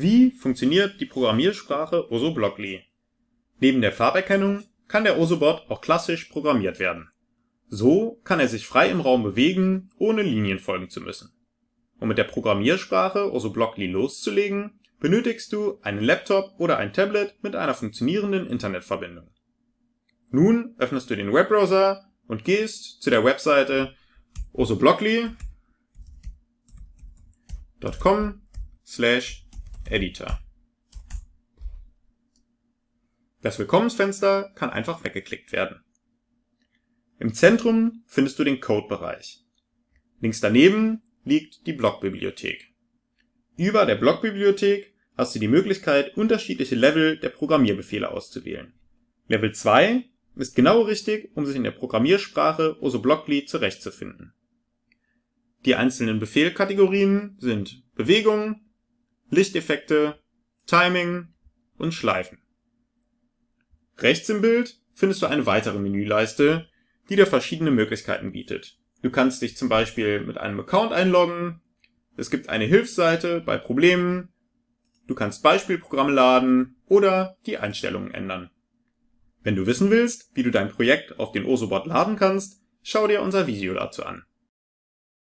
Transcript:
Wie funktioniert die Programmiersprache OsoBlockly? Neben der Farberkennung kann der OsoBot auch klassisch programmiert werden. So kann er sich frei im Raum bewegen, ohne Linien folgen zu müssen. Um mit der Programmiersprache OsoBlockly loszulegen, benötigst du einen Laptop oder ein Tablet mit einer funktionierenden Internetverbindung. Nun öffnest du den Webbrowser und gehst zu der Webseite osoblockly.com slash Editor. Das Willkommensfenster kann einfach weggeklickt werden. Im Zentrum findest du den Codebereich. Links daneben liegt die Blockbibliothek. Über der Blockbibliothek hast du die Möglichkeit, unterschiedliche Level der Programmierbefehle auszuwählen. Level 2 ist genau richtig, um sich in der Programmiersprache OsoBlockly zurechtzufinden. Die einzelnen Befehlkategorien sind Bewegung, Lichteffekte, Timing und Schleifen. Rechts im Bild findest du eine weitere Menüleiste, die dir verschiedene Möglichkeiten bietet. Du kannst dich zum Beispiel mit einem Account einloggen, es gibt eine Hilfsseite bei Problemen, du kannst Beispielprogramme laden oder die Einstellungen ändern. Wenn du wissen willst, wie du dein Projekt auf den Osobot laden kannst, schau dir unser Video dazu an.